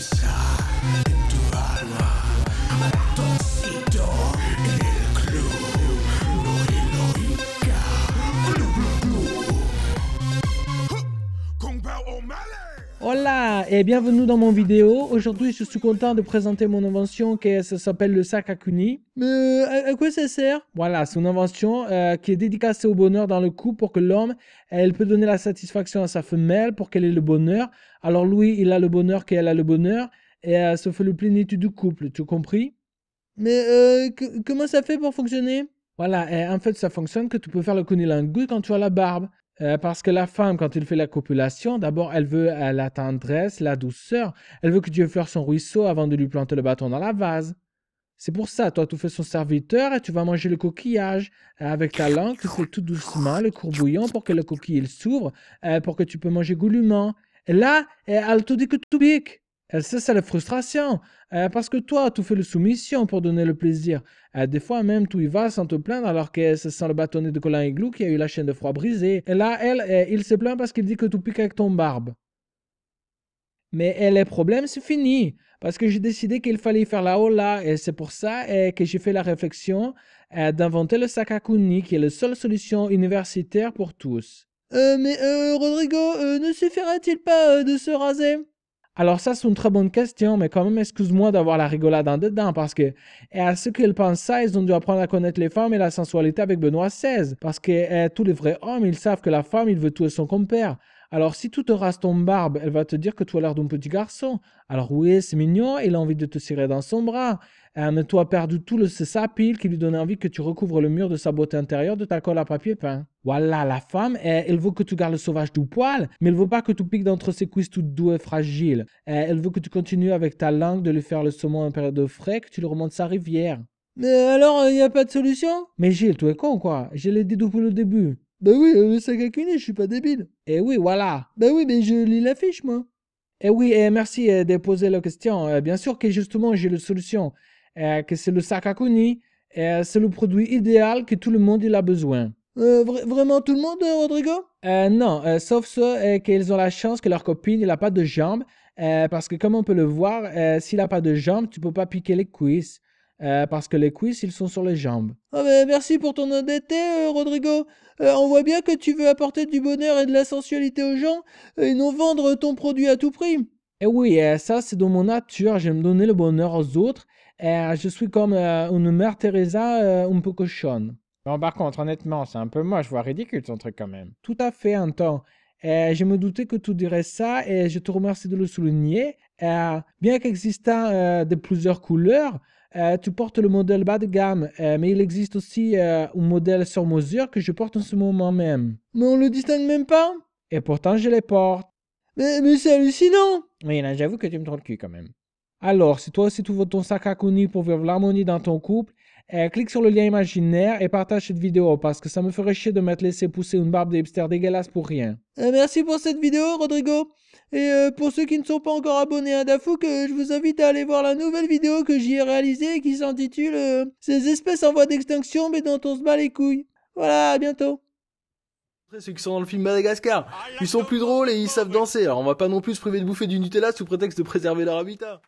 sorry. Voilà, et bienvenue dans mon vidéo. Aujourd'hui, je suis content de présenter mon invention qui s'appelle le sac à cuni. mais euh, à, quoi ça sert Voilà, c'est une invention euh, qui est dédicacée au bonheur dans le couple pour que l'homme, elle peut donner la satisfaction à sa femelle pour qu'elle ait le bonheur. Alors lui, il a le bonheur qu'elle a le bonheur et euh, ça fait le plénitude du couple, tu compris Mais comment ça fait pour fonctionner Voilà, en fait, ça fonctionne que tu peux faire le cunilingus quand tu as la barbe. Euh, parce que la femme, quand il fait la copulation, d'abord, elle veut euh, la tendresse, la douceur. Elle veut que Dieu fleure son ruisseau avant de lui planter le bâton dans la vase. C'est pour ça, toi, tu fais son serviteur et tu vas manger le coquillage euh, avec ta langue, tu fais tout doucement le courbouillon pour que le coquille s'ouvre, pour que tu peux manger goulûment. Et là, elle te dit que tu piques ça, c'est la frustration. Euh, parce que toi, tu fais le soumission pour donner le plaisir. Euh, des fois, même, tu y va sans te plaindre, alors que c'est sans le bâtonnet de Colin Igloo qui a eu la chaîne de froid brisée. Et là, elle, euh, il se plaint parce qu'il dit que tu piques avec ton barbe. Mais les problèmes, c'est fini. Parce que j'ai décidé qu'il fallait faire la hola. Et c'est pour ça que j'ai fait la réflexion d'inventer le Sakakuni, qui est la seule solution universitaire pour tous. mais Rodrigo, ne suffirait il pas de se raser alors ça, c'est une très bonne question, mais quand même, excuse-moi d'avoir la rigolade en dedans, parce que, et à ce qu'ils pensent ça, ils ont dû apprendre à connaître les femmes et la sensualité avec Benoît XVI, parce que eh, tous les vrais hommes, ils savent que la femme, il veut et son compère. Alors, si tu te rases ton barbe, elle va te dire que tu as l'air d'un petit garçon. Alors oui, c'est mignon, il a envie de te serrer dans son bras. mais toi, perdu tout le sa qui lui donne envie que tu recouvres le mur de sa beauté intérieure de ta colle à papier peint. Voilà, la femme, eh, elle, veut que tu gardes le sauvage du poil, mais elle veut pas que tu piques d'entre ses cuisses toutes doux et fragiles. Eh, elle veut que tu continues avec ta langue de lui faire le saumon en période de frais, que tu lui remontes sa rivière. Mais alors, il n'y a pas de solution Mais Gilles, tu es con, quoi. Je l'ai dit depuis le début. Ben oui, le sac à je suis pas débile. Et eh oui, voilà. Ben oui, mais je lis l'affiche, moi. Eh oui, et eh, merci eh, de poser la question. bien sûr que justement, j'ai la solution. que c'est le sac à c'est le produit idéal que tout le monde il a besoin. Euh, vraiment tout le monde, euh, Rodrigo Non, sauf ceux qui ont la chance que leur copine n'a pas de jambes. parce que comme on peut le voir, s'il n'a pas de jambes, tu peux pas piquer les cuisses. Euh, parce que les cuisses, ils sont sur les jambes. Oh, ah, mais ben, merci pour ton honnêteté, euh, Rodrigo. Euh, on voit bien que tu veux apporter du bonheur et de la sensualité aux gens et non vendre ton produit à tout prix. Eh oui, ça, c'est dans mon nature. J'aime donner le bonheur aux autres. Et je suis comme une mère Teresa un peu cochonne. Bon, par contre, honnêtement, c'est un peu moi, je vois ridicule ton truc quand même. Tout à fait, Anton. je me doutais que tu dirais ça et je te remercie de le souligner. bien qu'existant de plusieurs couleurs, euh, tu portes le modèle bas de gamme, euh, mais il existe aussi euh, un modèle sur mesure que je porte en ce moment même. Mais on le distingue même pas Et pourtant je les porte. Mais, mais c'est hallucinant Oui, j'avoue que tu me trompes le cul quand même. Alors, si toi aussi tu veux ton sac à pour vivre l'harmonie dans ton couple, euh, clique sur le lien imaginaire et partage cette vidéo parce que ça me ferait chier de m'être laissé pousser une barbe d'hipster dégueulasse pour rien. Euh, merci pour cette vidéo, Rodrigo. Et euh, pour ceux qui ne sont pas encore abonnés à Dafouk, je vous invite à aller voir la nouvelle vidéo que j'y ai réalisée qui s'intitule Ces espèces en voie d'extinction mais dont on se bat les couilles. Voilà, à bientôt. Ceux qui sont dans le film Madagascar, ah, ils sont plus drôles et ils savent danser. Alors on va pas non plus se priver de bouffer du Nutella sous prétexte de préserver leur habitat.